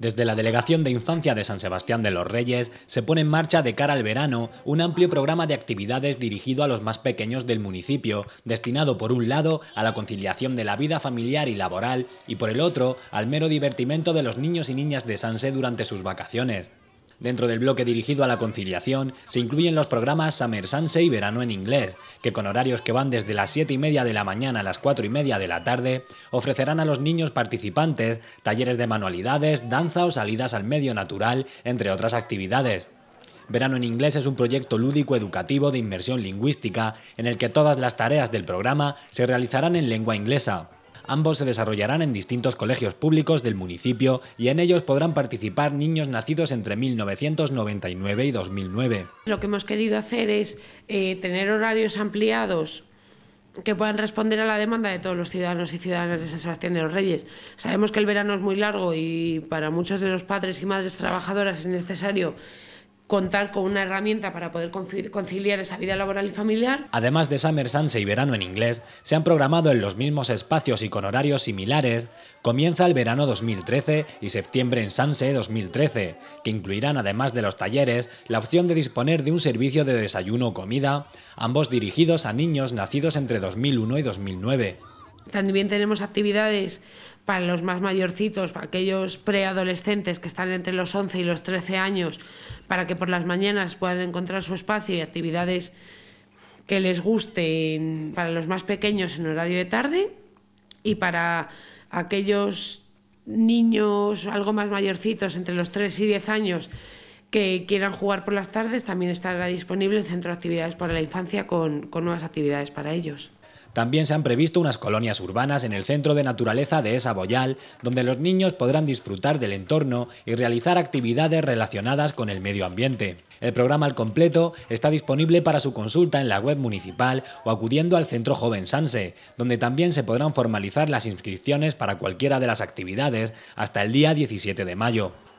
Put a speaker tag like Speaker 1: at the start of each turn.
Speaker 1: Desde la Delegación de Infancia de San Sebastián de los Reyes se pone en marcha de cara al verano un amplio programa de actividades dirigido a los más pequeños del municipio, destinado por un lado a la conciliación de la vida familiar y laboral y por el otro al mero divertimento de los niños y niñas de Sanse durante sus vacaciones. Dentro del bloque dirigido a la conciliación se incluyen los programas Summer Sunset y Verano en Inglés, que con horarios que van desde las 7 y media de la mañana a las 4 y media de la tarde, ofrecerán a los niños participantes talleres de manualidades, danza o salidas al medio natural, entre otras actividades. Verano en Inglés es un proyecto lúdico educativo de inmersión lingüística en el que todas las tareas del programa se realizarán en lengua inglesa. Ambos se desarrollarán en distintos colegios públicos del municipio y en ellos podrán participar niños nacidos entre 1999 y 2009.
Speaker 2: Lo que hemos querido hacer es eh, tener horarios ampliados que puedan responder a la demanda de todos los ciudadanos y ciudadanas de San Sebastián de los Reyes. Sabemos que el verano es muy largo y para muchos de los padres y madres trabajadoras es necesario contar con una herramienta para poder conciliar esa vida laboral y familiar.
Speaker 1: Además de Summer Sanse y verano en inglés, se han programado en los mismos espacios y con horarios similares. Comienza el verano 2013 y septiembre en Sanse 2013, que incluirán además de los talleres la opción de disponer de un servicio de desayuno o comida, ambos dirigidos a niños nacidos entre 2001 y 2009.
Speaker 2: También tenemos actividades para los más mayorcitos, para aquellos preadolescentes que están entre los 11 y los 13 años, para que por las mañanas puedan encontrar su espacio y actividades que les gusten para los más pequeños en horario de tarde y para aquellos niños algo más mayorcitos entre los 3 y 10 años que quieran jugar por las tardes, también estará disponible el Centro de Actividades para la Infancia con, con nuevas actividades para ellos.
Speaker 1: También se han previsto unas colonias urbanas en el centro de naturaleza de esa Boyal, donde los niños podrán disfrutar del entorno y realizar actividades relacionadas con el medio ambiente. El programa al completo está disponible para su consulta en la web municipal o acudiendo al Centro Joven Sanse, donde también se podrán formalizar las inscripciones para cualquiera de las actividades hasta el día 17 de mayo.